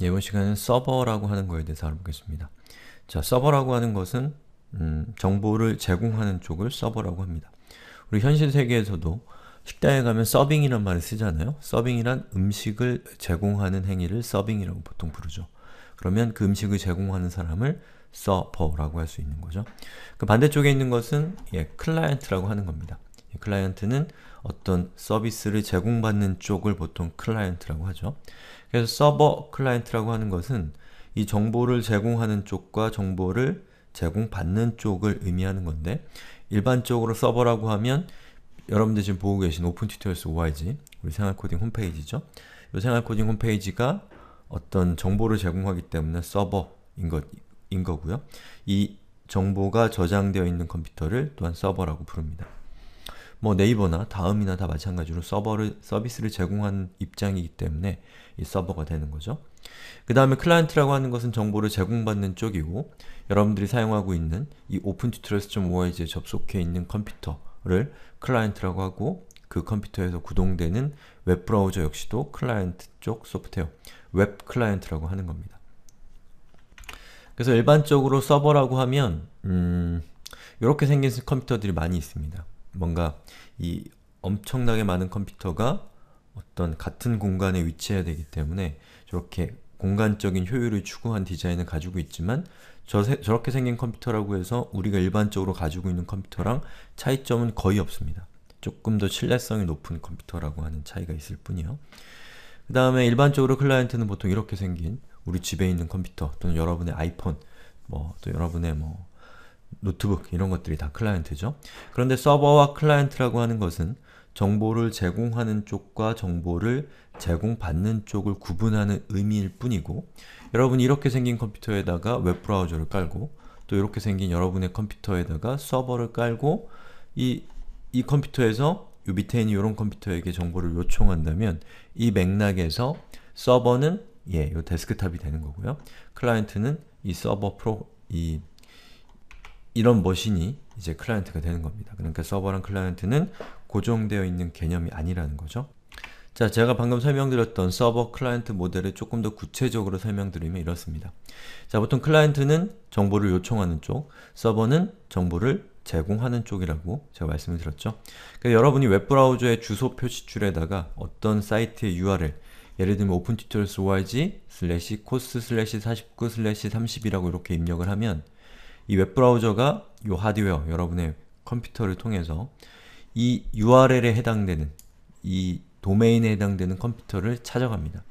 이번 시간은 서버라고 하는 거에 대해서 알아보겠습니다. 자, 서버라고 하는 것은 음, 정보를 제공하는 쪽을 서버라고 합니다. 우리 현실 세계에서도 식당에 가면 서빙이란 말을 쓰잖아요. 서빙이란 음식을 제공하는 행위를 서빙이라고 보통 부르죠. 그러면 그 음식을 제공하는 사람을 서버라고 할 수 있는 거죠. 그 반대쪽에 있는 것은 예, 클라이언트라고 하는 겁니다. 클라이언트는 어떤 서비스를 제공받는 쪽을 보통 클라이언트라고 하죠. 그래서 서버 클라이언트라고 하는 것은 이 정보를 제공하는 쪽과 정보를 제공받는 쪽을 의미하는 건데 일반적으로 서버라고 하면 여러분들 지금 보고 계신 오픈 튜토리얼스 ORG 우리 생활코딩 홈페이지죠. 이 생활코딩 홈페이지가 어떤 정보를 제공하기 때문에 서버인 것, 인 거고요. 이 정보가 저장되어 있는 컴퓨터를 또한 서버라고 부릅니다. 뭐 네이버나 다음이나 다 마찬가지로 서버를 서비스를 제공하는 입장이기 때문에 이 서버가 되는 거죠. 그 다음에 클라이언트라고 하는 것은 정보를 제공받는 쪽이고 여러분들이 사용하고 있는 이 OpenTutorials.org에 접속해 있는 컴퓨터를 클라이언트라고 하고 그 컴퓨터에서 구동되는 웹브라우저 역시도 클라이언트 쪽 소프트웨어, 웹 클라이언트라고 하는 겁니다. 그래서 일반적으로 서버라고 하면 음, 이렇게 생긴 컴퓨터들이 많이 있습니다. 뭔가 이 엄청나게 많은 컴퓨터가 어떤 같은 공간에 위치해야 되기 때문에 저렇게 공간적인 효율을 추구한 디자인을 가지고 있지만 저, 저렇게 생긴 컴퓨터라고 해서 우리가 일반적으로 가지고 있는 컴퓨터랑 차이점은 거의 없습니다. 조금 더 신뢰성이 높은 컴퓨터라고 하는 차이가 있을 뿐이요. 그 다음에 일반적으로 클라이언트는 보통 이렇게 생긴 우리 집에 있는 컴퓨터 또는 여러분의 아이폰 뭐 또 여러분의 뭐 노트북 이런 것들이 다 클라이언트죠. 그런데 서버와 클라이언트라고 하는 것은 정보를 제공하는 쪽과 정보를 제공받는 쪽을 구분하는 의미일 뿐이고 여러분이 이렇게 생긴 컴퓨터에다가 웹브라우저를 깔고 또 이렇게 생긴 여러분의 컴퓨터에다가 서버를 깔고 이, 이 컴퓨터에서 이 밑에 있는 이런 컴퓨터에게 정보를 요청한다면 이 맥락에서 서버는 예, 요 데스크탑이 되는 거고요. 클라이언트는 이 서버 프로, 이 이런 머신이 이제 클라이언트가 되는 겁니다. 그러니까 서버랑 클라이언트는 고정되어 있는 개념이 아니라는 거죠. 자, 제가 방금 설명드렸던 서버 클라이언트 모델을 조금 더 구체적으로 설명드리면 이렇습니다. 자, 보통 클라이언트는 정보를 요청하는 쪽, 서버는 정보를 제공하는 쪽이라고 제가 말씀을 드렸죠. 그러니까 여러분이 웹브라우저의 주소 표시줄에다가 어떤 사이트의 URL, 예를 들면 opentutorials.org/course/49/30이라고 이렇게 입력을 하면 이 웹브라우저가 이 하드웨어, 여러분의 컴퓨터를 통해서 이 URL에 해당되는 이 도메인에 해당되는 컴퓨터를 찾아갑니다.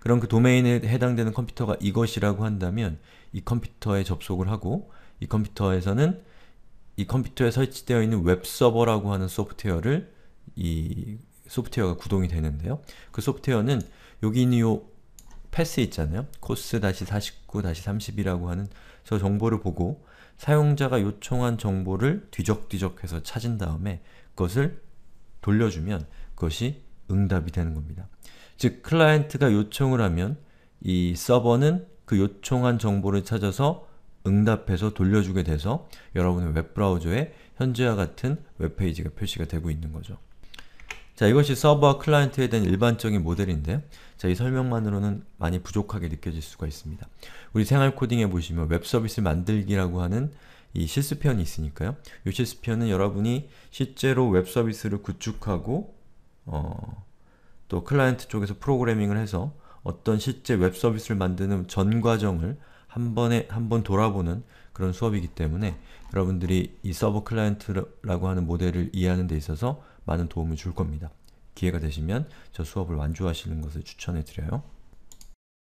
그럼 그 도메인에 해당되는 컴퓨터가 이것이라고 한다면 이 컴퓨터에 접속을 하고 이 컴퓨터에서는 이 컴퓨터에 설치되어 있는 웹서버라고 하는 소프트웨어를 이 소프트웨어가 구동이 되는데요. 그 소프트웨어는 여기 있는 요 패스 있잖아요. 코스 다시 49 다시 30이라고 하는 저 정보를 보고 사용자가 요청한 정보를 뒤적뒤적해서 찾은 다음에 그것을 돌려주면 그것이 응답이 되는 겁니다. 즉 클라이언트가 요청을 하면 이 서버는 그 요청한 정보를 찾아서 응답해서 돌려주게 돼서 여러분의 웹브라우저에 현재와 같은 웹페이지가 표시가 되고 있는 거죠. 자, 이것이 서버와 클라이언트에 대한 일반적인 모델인데 자, 이 설명만으로는 많이 부족하게 느껴질 수가 있습니다. 우리 생활 코딩에 보시면 웹 서비스 만들기라고 하는 이 실습편이 있으니까요. 이 실습편은 여러분이 실제로 웹 서비스를 구축하고 어, 또 클라이언트 쪽에서 프로그래밍을 해서 어떤 실제 웹 서비스를 만드는 전 과정을 한 번에 한 번 돌아보는 그런 수업이기 때문에 여러분들이 이 서버 클라이언트라고 하는 모델을 이해하는 데 있어서 많은 도움을 줄 겁니다. 기회가 되시면 저 수업을 완주하시는 것을 추천해 드려요.